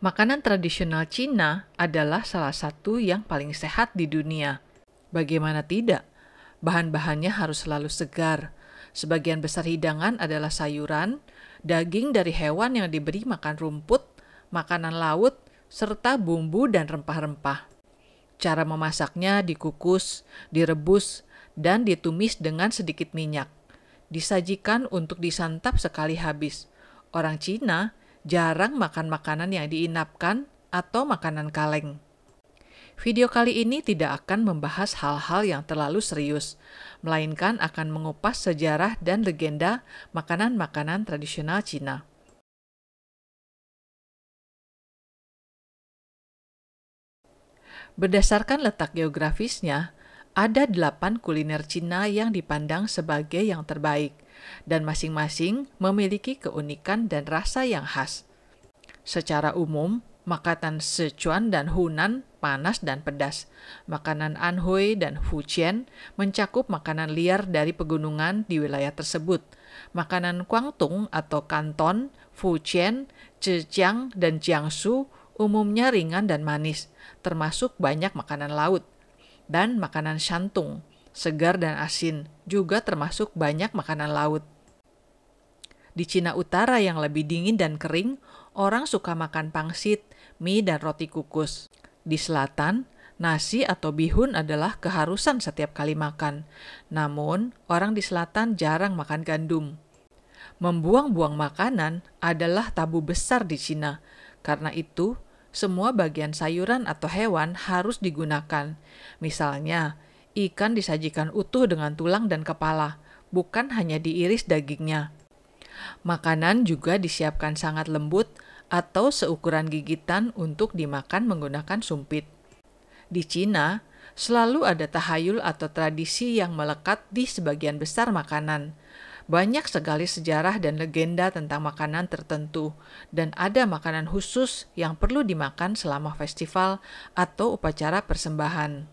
Makanan tradisional Cina adalah salah satu yang paling sehat di dunia. Bagaimana tidak? Bahan-bahannya harus selalu segar. Sebagian besar hidangan adalah sayuran, daging dari hewan yang diberi makan rumput, makanan laut, serta bumbu dan rempah-rempah. Cara memasaknya dikukus, direbus, dan ditumis dengan sedikit minyak. Disajikan untuk disantap sekali habis. Orang Cina jarang makan makanan yang diinapkan atau makanan kaleng. Video kali ini tidak akan membahas hal-hal yang terlalu serius, melainkan akan mengupas sejarah dan legenda makanan-makanan tradisional Cina. Berdasarkan letak geografisnya, ada delapan kuliner Cina yang dipandang sebagai yang terbaik, dan masing-masing memiliki keunikan dan rasa yang khas. Secara umum, makanan Sichuan dan Hunan panas dan pedas. Makanan Anhui dan Fujian mencakup makanan liar dari pegunungan di wilayah tersebut. Makanan Guangdong atau Kanton, Fujian, Zhejiang, dan Jiangsu umumnya ringan dan manis, termasuk banyak makanan laut – dan makanan santung, segar dan asin, juga termasuk banyak makanan laut. Di Cina Utara yang lebih dingin dan kering, orang suka makan pangsit, mie, dan roti kukus. Di selatan, nasi atau bihun adalah keharusan setiap kali makan. Namun, orang di selatan jarang makan gandum. Membuang-buang makanan adalah tabu besar di Cina. Karena itu, semua bagian sayuran atau hewan harus digunakan. Misalnya, ikan disajikan utuh dengan tulang dan kepala, bukan hanya diiris dagingnya. Makanan juga disiapkan sangat lembut atau seukuran gigitan untuk dimakan menggunakan sumpit. Di Cina, selalu ada tahayul atau tradisi yang melekat di sebagian besar makanan – banyak sekali sejarah dan legenda tentang makanan tertentu, dan ada makanan khusus yang perlu dimakan selama festival atau upacara persembahan.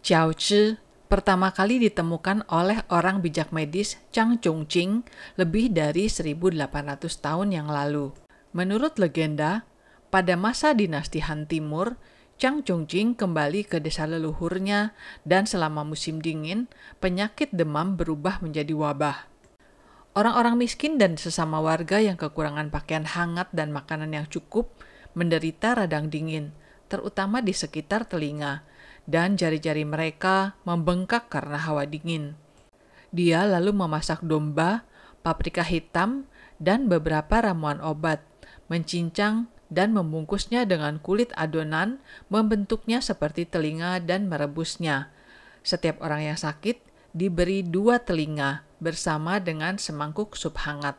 Jiao pertama kali ditemukan oleh orang bijak medis Chang Chongqing lebih dari 1800 tahun yang lalu. Menurut legenda, pada masa dinasti Han Timur, Chang Chongqing kembali ke desa leluhurnya dan selama musim dingin, penyakit demam berubah menjadi wabah. Orang-orang miskin dan sesama warga yang kekurangan pakaian hangat dan makanan yang cukup menderita radang dingin, terutama di sekitar telinga, dan jari-jari mereka membengkak karena hawa dingin. Dia lalu memasak domba, paprika hitam, dan beberapa ramuan obat, mencincang dan membungkusnya dengan kulit adonan, membentuknya seperti telinga dan merebusnya. Setiap orang yang sakit diberi dua telinga bersama dengan semangkuk sup hangat.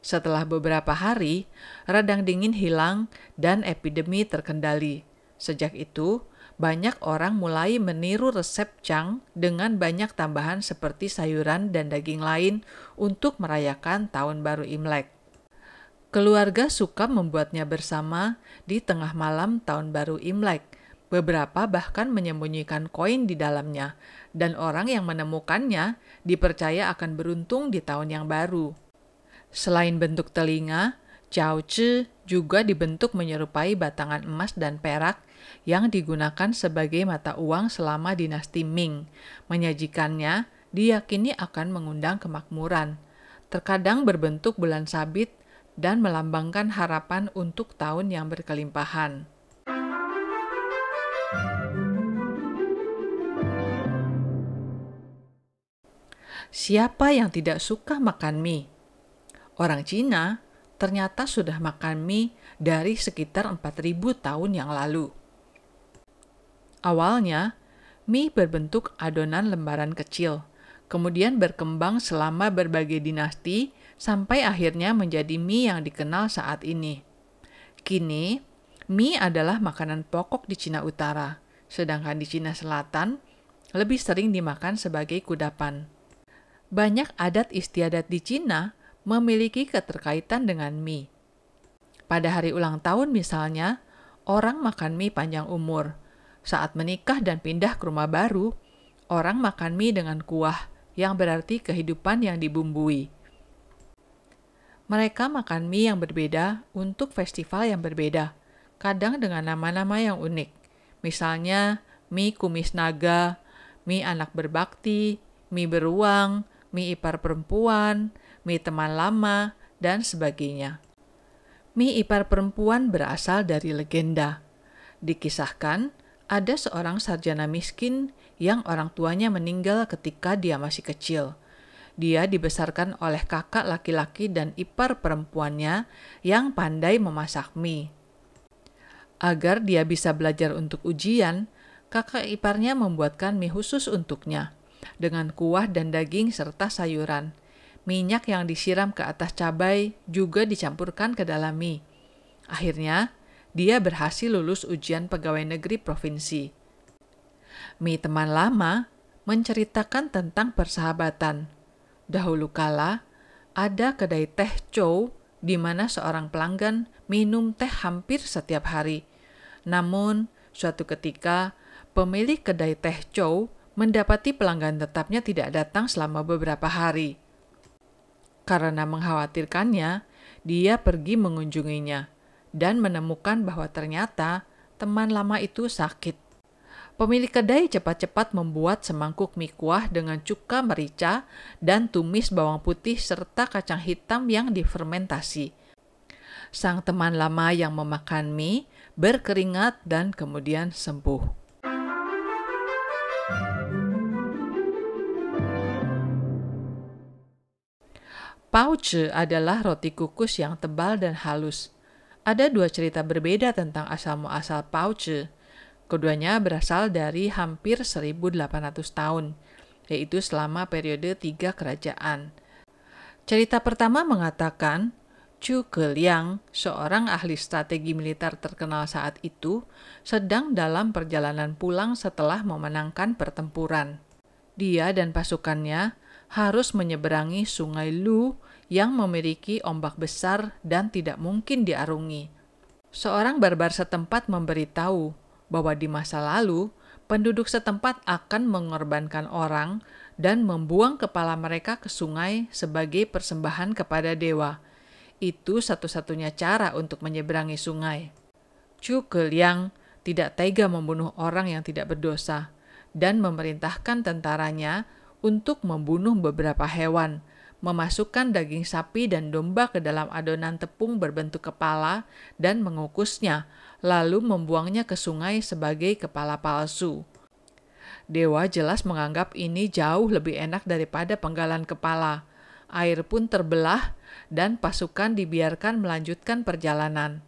Setelah beberapa hari, radang dingin hilang dan epidemi terkendali. Sejak itu, banyak orang mulai meniru resep Chang dengan banyak tambahan seperti sayuran dan daging lain untuk merayakan Tahun Baru Imlek. Keluarga suka membuatnya bersama di tengah malam Tahun Baru Imlek. Beberapa bahkan menyembunyikan koin di dalamnya, dan orang yang menemukannya dipercaya akan beruntung di tahun yang baru. Selain bentuk telinga, Chao Chi juga dibentuk menyerupai batangan emas dan perak yang digunakan sebagai mata uang selama dinasti Ming. Menyajikannya diyakini akan mengundang kemakmuran. Terkadang berbentuk bulan sabit dan melambangkan harapan untuk tahun yang berkelimpahan. Siapa yang tidak suka makan mie? Orang Cina ternyata sudah makan mie dari sekitar 4000 tahun yang lalu. Awalnya, mie berbentuk adonan lembaran kecil, kemudian berkembang selama berbagai dinasti sampai akhirnya menjadi mie yang dikenal saat ini. Kini, mie adalah makanan pokok di Cina Utara, sedangkan di Cina Selatan lebih sering dimakan sebagai kudapan. Banyak adat istiadat di Cina memiliki keterkaitan dengan mie. Pada hari ulang tahun misalnya, orang makan mie panjang umur – saat menikah dan pindah ke rumah baru, orang makan mie dengan kuah, yang berarti kehidupan yang dibumbui. Mereka makan mie yang berbeda untuk festival yang berbeda, kadang dengan nama-nama yang unik. Misalnya, mie kumis naga, mie anak berbakti, mie beruang, mie ipar perempuan, mie teman lama, dan sebagainya. Mie ipar perempuan berasal dari legenda. Dikisahkan, ada seorang sarjana miskin yang orang tuanya meninggal ketika dia masih kecil. Dia dibesarkan oleh kakak laki-laki dan ipar perempuannya yang pandai memasak mie. Agar dia bisa belajar untuk ujian, kakak iparnya membuatkan mie khusus untuknya, dengan kuah dan daging serta sayuran. Minyak yang disiram ke atas cabai juga dicampurkan ke dalam mie. Akhirnya, dia berhasil lulus ujian pegawai negeri provinsi. Mi teman lama menceritakan tentang persahabatan. Dahulu kala, ada kedai teh Chow di mana seorang pelanggan minum teh hampir setiap hari. Namun, suatu ketika pemilik kedai teh Chow mendapati pelanggan tetapnya tidak datang selama beberapa hari. Karena mengkhawatirkannya, dia pergi mengunjunginya dan menemukan bahwa ternyata teman lama itu sakit. Pemilik kedai cepat-cepat membuat semangkuk mie kuah dengan cuka merica dan tumis bawang putih serta kacang hitam yang difermentasi. Sang teman lama yang memakan mie berkeringat dan kemudian sembuh. Pouch adalah roti kukus yang tebal dan halus. Ada dua cerita berbeda tentang asal muasal Pauce. Keduanya berasal dari hampir 1800 tahun, yaitu selama periode tiga kerajaan. Cerita pertama mengatakan Chu Keliang, seorang ahli strategi militer terkenal saat itu, sedang dalam perjalanan pulang setelah memenangkan pertempuran. Dia dan pasukannya harus menyeberangi Sungai Lu yang memiliki ombak besar dan tidak mungkin diarungi. Seorang barbar setempat memberitahu bahwa di masa lalu penduduk setempat akan mengorbankan orang dan membuang kepala mereka ke sungai sebagai persembahan kepada dewa. Itu satu-satunya cara untuk menyeberangi sungai. Cukel yang tidak tega membunuh orang yang tidak berdosa dan memerintahkan tentaranya untuk membunuh beberapa hewan memasukkan daging sapi dan domba ke dalam adonan tepung berbentuk kepala dan mengukusnya, lalu membuangnya ke sungai sebagai kepala palsu. Dewa jelas menganggap ini jauh lebih enak daripada penggalan kepala. Air pun terbelah dan pasukan dibiarkan melanjutkan perjalanan.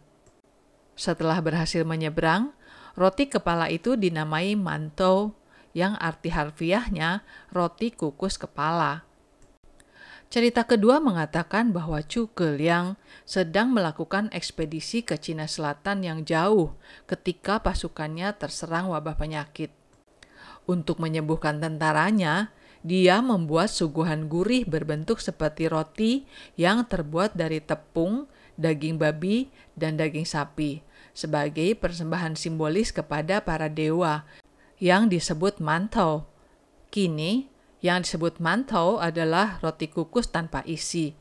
Setelah berhasil menyeberang, roti kepala itu dinamai manto, yang arti harfiahnya roti kukus kepala. Cerita kedua mengatakan bahwa Cukul yang sedang melakukan ekspedisi ke Cina Selatan yang jauh ketika pasukannya terserang wabah penyakit. Untuk menyembuhkan tentaranya, dia membuat suguhan gurih berbentuk seperti roti yang terbuat dari tepung, daging babi, dan daging sapi sebagai persembahan simbolis kepada para dewa yang disebut mantau. Kini, yang disebut mantau adalah roti kukus tanpa isi.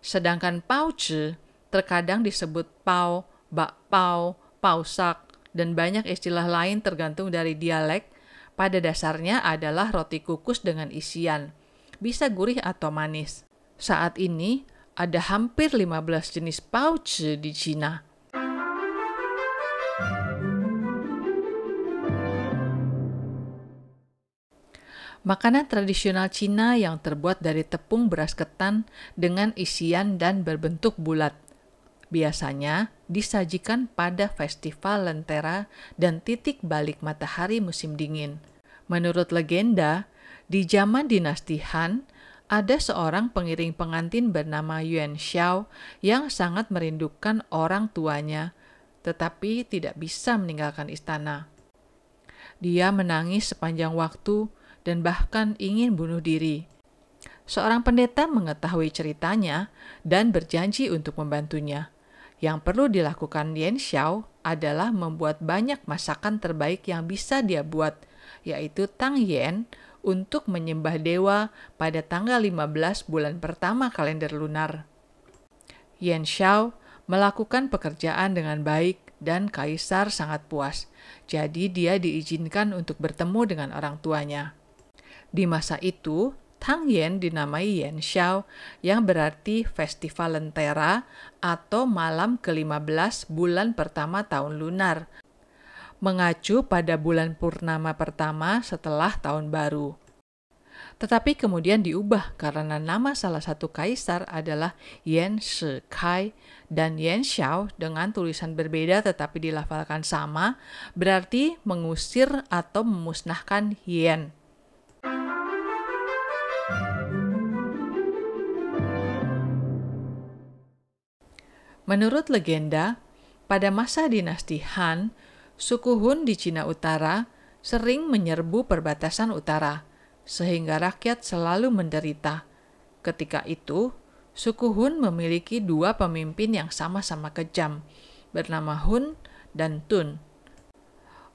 Sedangkan pauci terkadang disebut pau, pao pausak, dan banyak istilah lain tergantung dari dialek, pada dasarnya adalah roti kukus dengan isian. Bisa gurih atau manis. Saat ini, ada hampir 15 jenis pauci di Cina Makanan tradisional Cina yang terbuat dari tepung beras ketan dengan isian dan berbentuk bulat. Biasanya disajikan pada festival lentera dan titik balik matahari musim dingin. Menurut legenda, di zaman dinasti Han, ada seorang pengiring pengantin bernama Yuan Xiao yang sangat merindukan orang tuanya, tetapi tidak bisa meninggalkan istana. Dia menangis sepanjang waktu dan bahkan ingin bunuh diri. Seorang pendeta mengetahui ceritanya dan berjanji untuk membantunya. Yang perlu dilakukan Yen Xiao adalah membuat banyak masakan terbaik yang bisa dia buat, yaitu Tang Yen untuk menyembah dewa pada tanggal 15 bulan pertama kalender lunar. Yen Xiao melakukan pekerjaan dengan baik dan kaisar sangat puas. Jadi dia diizinkan untuk bertemu dengan orang tuanya. Di masa itu, Tang Yen dinamai Yen Xiao yang berarti Festival Lentera atau malam ke-15 bulan pertama tahun lunar, mengacu pada bulan purnama pertama setelah tahun baru. Tetapi kemudian diubah karena nama salah satu kaisar adalah Yen Shikai dan Yen Xiao dengan tulisan berbeda tetapi dilafalkan sama berarti mengusir atau memusnahkan Yen. Menurut legenda, pada masa dinasti Han, suku Hun di Cina Utara sering menyerbu perbatasan utara, sehingga rakyat selalu menderita. Ketika itu, suku Hun memiliki dua pemimpin yang sama-sama kejam, bernama Hun dan Tun.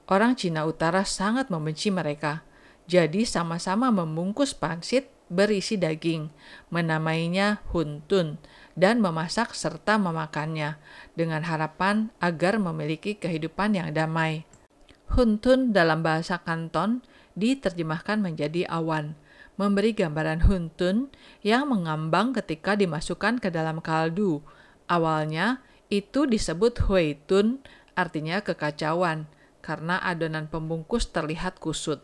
Orang Cina Utara sangat membenci mereka, jadi sama-sama membungkus pangsit berisi daging, menamainya Hun Tun dan memasak serta memakannya dengan harapan agar memiliki kehidupan yang damai. Huntun dalam bahasa Kanton diterjemahkan menjadi awan, memberi gambaran huntun yang mengambang ketika dimasukkan ke dalam kaldu. Awalnya itu disebut huitun, artinya kekacauan, karena adonan pembungkus terlihat kusut.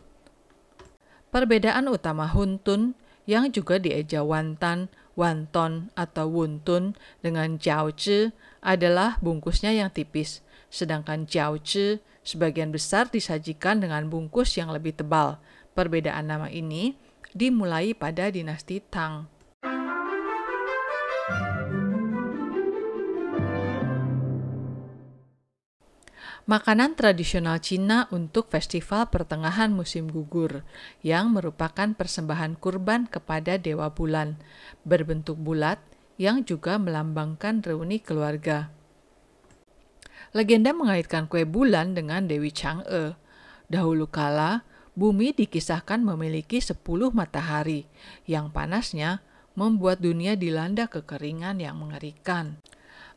Perbedaan utama huntun yang juga dieja wantan Wonton atau wuntun dengan jiaozi adalah bungkusnya yang tipis, sedangkan jiaozi sebagian besar disajikan dengan bungkus yang lebih tebal. Perbedaan nama ini dimulai pada dinasti Tang. makanan tradisional Cina untuk festival pertengahan musim gugur, yang merupakan persembahan kurban kepada dewa bulan, berbentuk bulat yang juga melambangkan reuni keluarga. Legenda mengaitkan kue bulan dengan Dewi Chang'e. Dahulu kala, bumi dikisahkan memiliki 10 matahari, yang panasnya membuat dunia dilanda kekeringan yang mengerikan.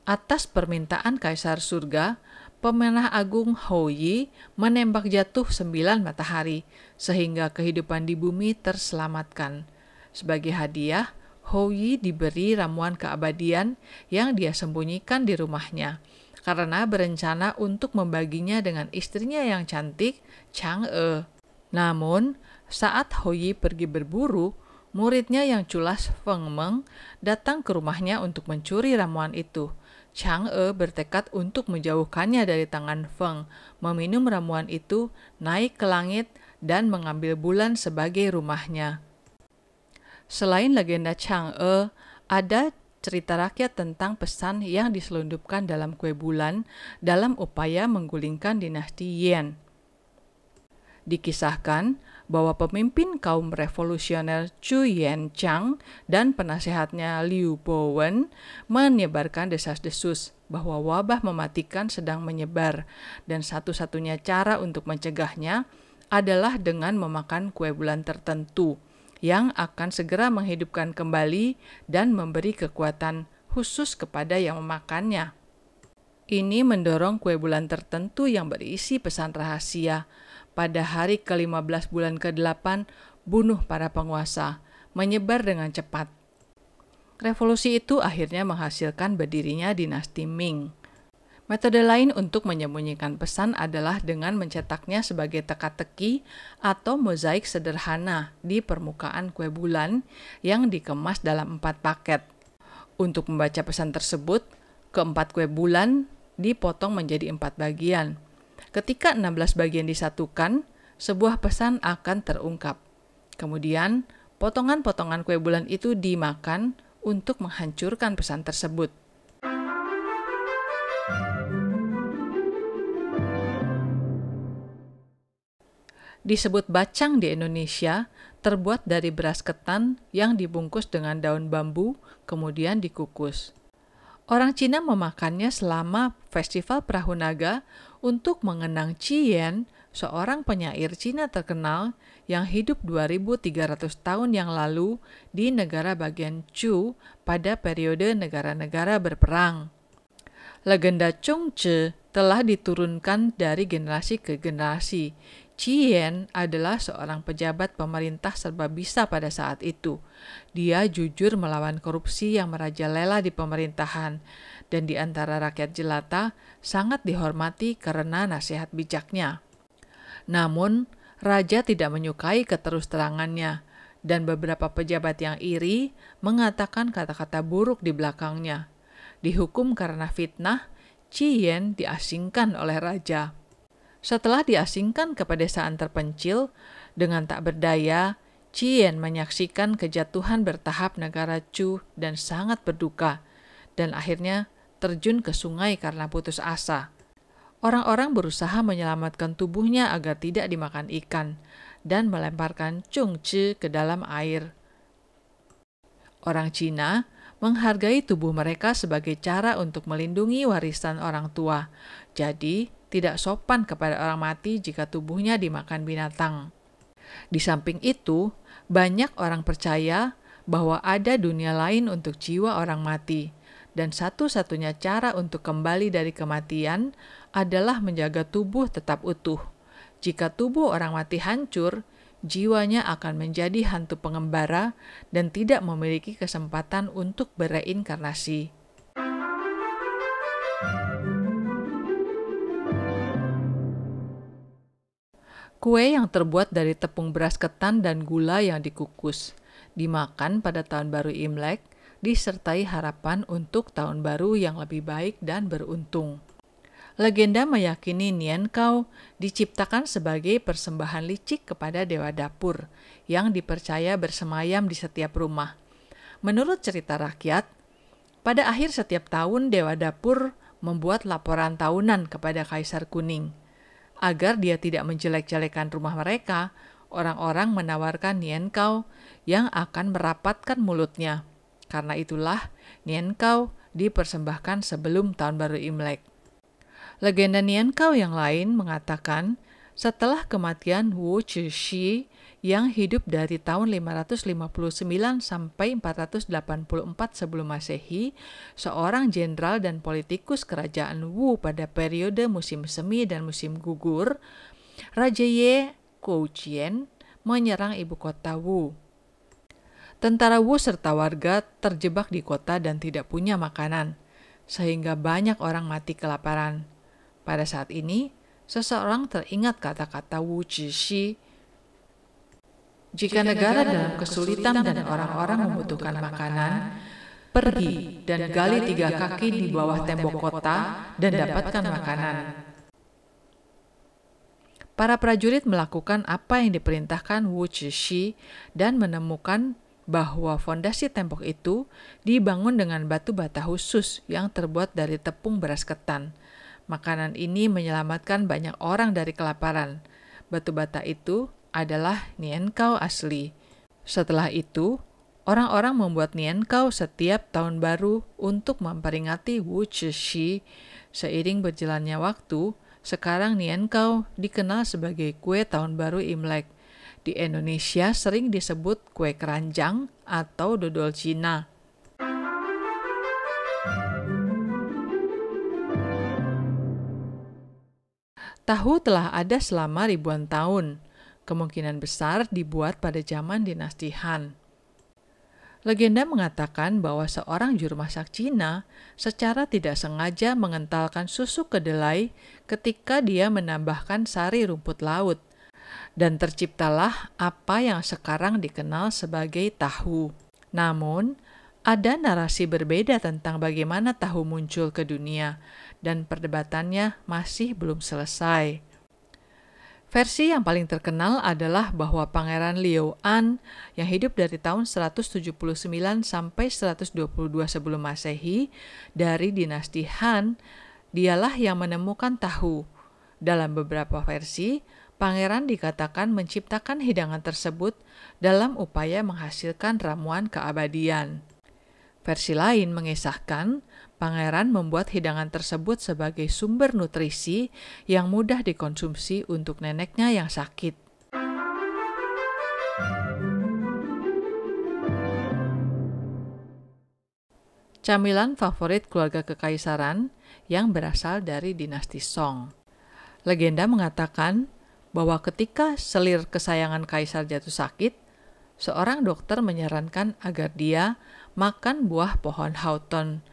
Atas permintaan Kaisar Surga, Pemenah Agung Houyi menembak jatuh sembilan matahari, sehingga kehidupan di bumi terselamatkan. Sebagai hadiah, Houyi diberi ramuan keabadian yang dia sembunyikan di rumahnya, karena berencana untuk membaginya dengan istrinya yang cantik, Chang E. Namun, saat Houyi pergi berburu, muridnya yang culas Feng Meng datang ke rumahnya untuk mencuri ramuan itu – Chang E bertekad untuk menjauhkannya dari tangan Feng, meminum ramuan itu, naik ke langit, dan mengambil bulan sebagai rumahnya. Selain legenda Chang E, ada cerita rakyat tentang pesan yang diselundupkan dalam kue bulan dalam upaya menggulingkan dinasti Yan. Dikisahkan, bahwa pemimpin kaum revolusioner Chu Yen Chang dan penasehatnya Liu Bowen menyebarkan desas-desus bahwa wabah mematikan sedang menyebar dan satu-satunya cara untuk mencegahnya adalah dengan memakan kue bulan tertentu yang akan segera menghidupkan kembali dan memberi kekuatan khusus kepada yang memakannya. Ini mendorong kue bulan tertentu yang berisi pesan rahasia pada hari ke-15 bulan ke-8 bunuh para penguasa, menyebar dengan cepat. Revolusi itu akhirnya menghasilkan berdirinya dinasti Ming. Metode lain untuk menyembunyikan pesan adalah dengan mencetaknya sebagai teka-teki atau mozaik sederhana di permukaan kue bulan yang dikemas dalam empat paket. Untuk membaca pesan tersebut, keempat kue bulan dipotong menjadi empat bagian – Ketika 16 bagian disatukan, sebuah pesan akan terungkap. Kemudian, potongan-potongan kue bulan itu dimakan untuk menghancurkan pesan tersebut. Disebut bacang di Indonesia, terbuat dari beras ketan yang dibungkus dengan daun bambu, kemudian dikukus. Orang Cina memakannya selama Festival Perahu Naga untuk mengenang Yan, seorang penyair Cina terkenal yang hidup 2300 tahun yang lalu di negara bagian Chu pada periode negara-negara berperang. Legenda Chongzhi telah diturunkan dari generasi ke generasi Chien adalah seorang pejabat pemerintah serba bisa pada saat itu. Dia jujur melawan korupsi yang merajalela di pemerintahan, dan di antara rakyat jelata sangat dihormati karena nasihat bijaknya. Namun, raja tidak menyukai keterusterangannya, dan beberapa pejabat yang iri mengatakan kata-kata buruk di belakangnya. Dihukum karena fitnah, Chien diasingkan oleh raja. Setelah diasingkan ke pedesaan terpencil, dengan tak berdaya, Cien menyaksikan kejatuhan bertahap negara Chu dan sangat berduka, dan akhirnya terjun ke sungai karena putus asa. Orang-orang berusaha menyelamatkan tubuhnya agar tidak dimakan ikan dan melemparkan Chung Chi ke dalam air. Orang Cina menghargai tubuh mereka sebagai cara untuk melindungi warisan orang tua. Jadi, tidak sopan kepada orang mati jika tubuhnya dimakan binatang. Di samping itu, banyak orang percaya bahwa ada dunia lain untuk jiwa orang mati, dan satu-satunya cara untuk kembali dari kematian adalah menjaga tubuh tetap utuh. Jika tubuh orang mati hancur, jiwanya akan menjadi hantu pengembara dan tidak memiliki kesempatan untuk bereinkarnasi. Kue yang terbuat dari tepung beras ketan dan gula yang dikukus, dimakan pada tahun baru Imlek, disertai harapan untuk tahun baru yang lebih baik dan beruntung. Legenda meyakini Nian Kau diciptakan sebagai persembahan licik kepada dewa dapur yang dipercaya bersemayam di setiap rumah. Menurut cerita rakyat, pada akhir setiap tahun dewa dapur membuat laporan tahunan kepada Kaisar Kuning – agar dia tidak menjelek-jelekan rumah mereka, orang-orang menawarkan nian Kau yang akan merapatkan mulutnya. Karena itulah nian Kau dipersembahkan sebelum tahun baru Imlek. Legenda nian Kau yang lain mengatakan, setelah kematian Wu Zixi, yang hidup dari tahun 559 sampai 484 sebelum Masehi, seorang jenderal dan politikus kerajaan Wu pada periode musim semi dan musim gugur, Raja Ye Kouchien menyerang ibu kota Wu. Tentara Wu serta warga terjebak di kota dan tidak punya makanan, sehingga banyak orang mati kelaparan. Pada saat ini, seseorang teringat kata-kata Wu Zixi jika negara dalam kesulitan dan orang-orang membutuhkan makanan, pergi dan gali tiga kaki di bawah tembok kota dan dapatkan makanan. Para prajurit melakukan apa yang diperintahkan Wu Cixi dan menemukan bahwa fondasi tembok itu dibangun dengan batu bata khusus yang terbuat dari tepung beras ketan. Makanan ini menyelamatkan banyak orang dari kelaparan. Batu bata itu adalah nian kau asli. Setelah itu, orang-orang membuat nian kau setiap tahun baru untuk memperingati Wu Shi. Seiring berjalannya waktu, sekarang nian kau dikenal sebagai kue tahun baru Imlek. Di Indonesia sering disebut kue keranjang atau dodol Cina. Tahu telah ada selama ribuan tahun kemungkinan besar dibuat pada zaman dinasti Han. Legenda mengatakan bahwa seorang juru masak Cina secara tidak sengaja mengentalkan susu kedelai ketika dia menambahkan sari rumput laut, dan terciptalah apa yang sekarang dikenal sebagai tahu. Namun, ada narasi berbeda tentang bagaimana tahu muncul ke dunia, dan perdebatannya masih belum selesai. Versi yang paling terkenal adalah bahwa Pangeran Liu An yang hidup dari tahun 179 sampai 122 sebelum Masehi dari dinasti Han, dialah yang menemukan tahu. Dalam beberapa versi, pangeran dikatakan menciptakan hidangan tersebut dalam upaya menghasilkan ramuan keabadian. Versi lain mengisahkan Pangeran membuat hidangan tersebut sebagai sumber nutrisi yang mudah dikonsumsi untuk neneknya yang sakit. Camilan favorit keluarga kekaisaran yang berasal dari dinasti Song. Legenda mengatakan bahwa ketika selir kesayangan kaisar jatuh sakit, seorang dokter menyarankan agar dia makan buah pohon hauton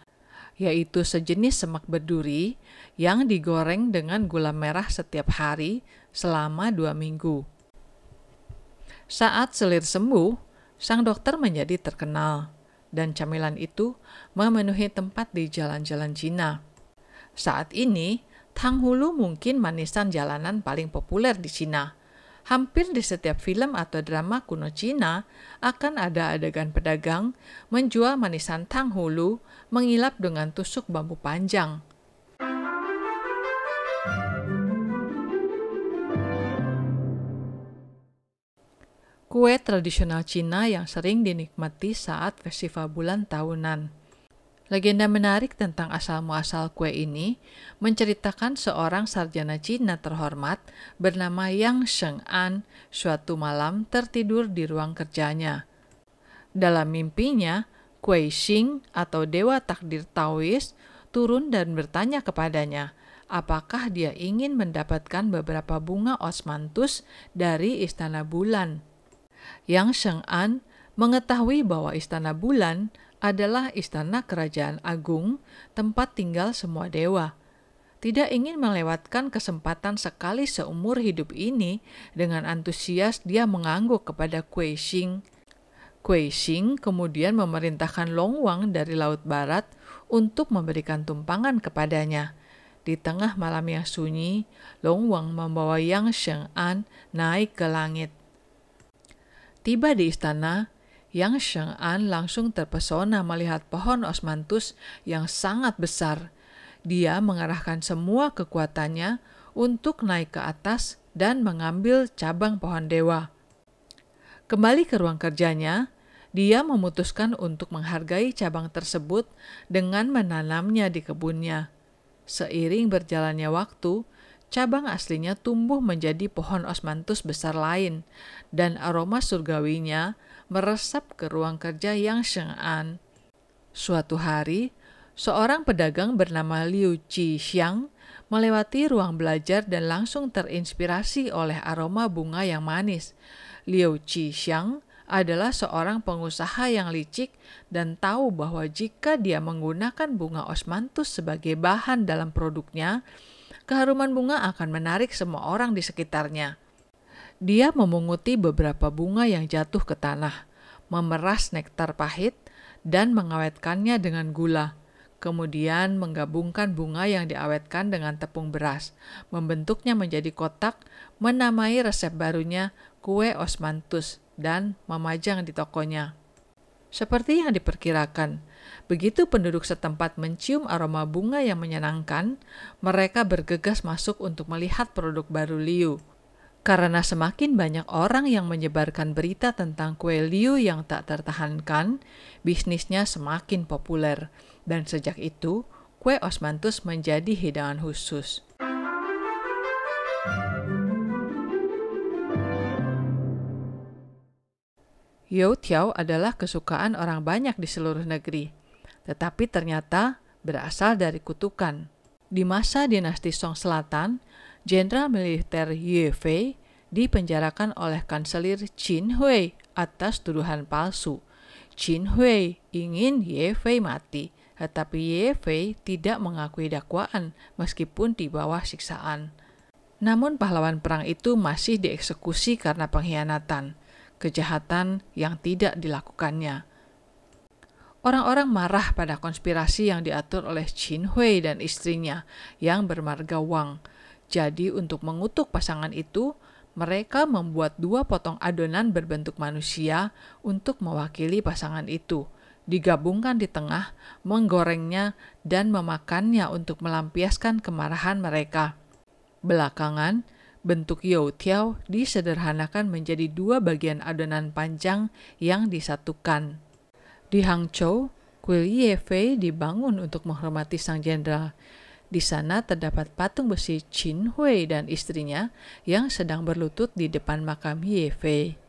yaitu sejenis semak berduri yang digoreng dengan gula merah setiap hari selama dua minggu. Saat selir sembuh, sang dokter menjadi terkenal, dan camilan itu memenuhi tempat di jalan-jalan Cina. Saat ini, Tang Hulu mungkin manisan jalanan paling populer di Cina – Hampir di setiap film atau drama kuno Cina akan ada adegan pedagang menjual manisan tanghulu mengilap dengan tusuk bambu panjang. Kue tradisional Cina yang sering dinikmati saat festival bulan tahunan. Legenda menarik tentang asal-muasal kue ini menceritakan seorang sarjana Cina terhormat bernama Yang Sheng An suatu malam tertidur di ruang kerjanya. Dalam mimpinya, Kue Xing atau Dewa Takdir Taois turun dan bertanya kepadanya, apakah dia ingin mendapatkan beberapa bunga osmantus dari Istana Bulan. Yang Sheng An mengetahui bahwa Istana Bulan adalah istana kerajaan agung, tempat tinggal semua dewa. Tidak ingin melewatkan kesempatan sekali seumur hidup ini, dengan antusias dia mengangguk kepada Kuei Xing kemudian memerintahkan Longwang dari Laut Barat untuk memberikan tumpangan kepadanya. Di tengah malam yang sunyi, Longwang membawa Yang Sheng An naik ke langit. Tiba di istana, yang Sheng An langsung terpesona melihat pohon osmantus yang sangat besar. Dia mengarahkan semua kekuatannya untuk naik ke atas dan mengambil cabang pohon dewa. Kembali ke ruang kerjanya, dia memutuskan untuk menghargai cabang tersebut dengan menanamnya di kebunnya. Seiring berjalannya waktu, cabang aslinya tumbuh menjadi pohon osmantus besar lain, dan aroma surgawinya meresap ke ruang kerja yang Sheng'an. Suatu hari, seorang pedagang bernama Liu Ji Xiang melewati ruang belajar dan langsung terinspirasi oleh aroma bunga yang manis. Liu Ji Xiang adalah seorang pengusaha yang licik dan tahu bahwa jika dia menggunakan bunga osmantus sebagai bahan dalam produknya, keharuman bunga akan menarik semua orang di sekitarnya. Dia memunguti beberapa bunga yang jatuh ke tanah, memeras nektar pahit, dan mengawetkannya dengan gula. Kemudian menggabungkan bunga yang diawetkan dengan tepung beras, membentuknya menjadi kotak, menamai resep barunya kue osmantus, dan memajang di tokonya. Seperti yang diperkirakan, begitu penduduk setempat mencium aroma bunga yang menyenangkan, mereka bergegas masuk untuk melihat produk baru Liu karena semakin banyak orang yang menyebarkan berita tentang kue liu yang tak tertahankan, bisnisnya semakin populer. Dan sejak itu, kue osmantus menjadi hidangan khusus. Youtiao adalah kesukaan orang banyak di seluruh negeri, tetapi ternyata berasal dari kutukan. Di masa dinasti Song Selatan, Jenderal Militer Ye Fei dipenjarakan oleh Kanselir Qin Hui atas tuduhan palsu. Qin Hui ingin Ye Fei mati, tetapi Ye Fei tidak mengakui dakwaan meskipun di bawah siksaan. Namun pahlawan perang itu masih dieksekusi karena pengkhianatan, kejahatan yang tidak dilakukannya. Orang-orang marah pada konspirasi yang diatur oleh Qin Hui dan istrinya yang bermarga Wang – jadi untuk mengutuk pasangan itu, mereka membuat dua potong adonan berbentuk manusia untuk mewakili pasangan itu, digabungkan di tengah, menggorengnya, dan memakannya untuk melampiaskan kemarahan mereka. Belakangan, bentuk youtiao disederhanakan menjadi dua bagian adonan panjang yang disatukan. Di Hangzhou, kuil Yefei dibangun untuk menghormati sang jenderal di sana terdapat patung besi Qin Hui dan istrinya yang sedang berlutut di depan makam Ye Fei.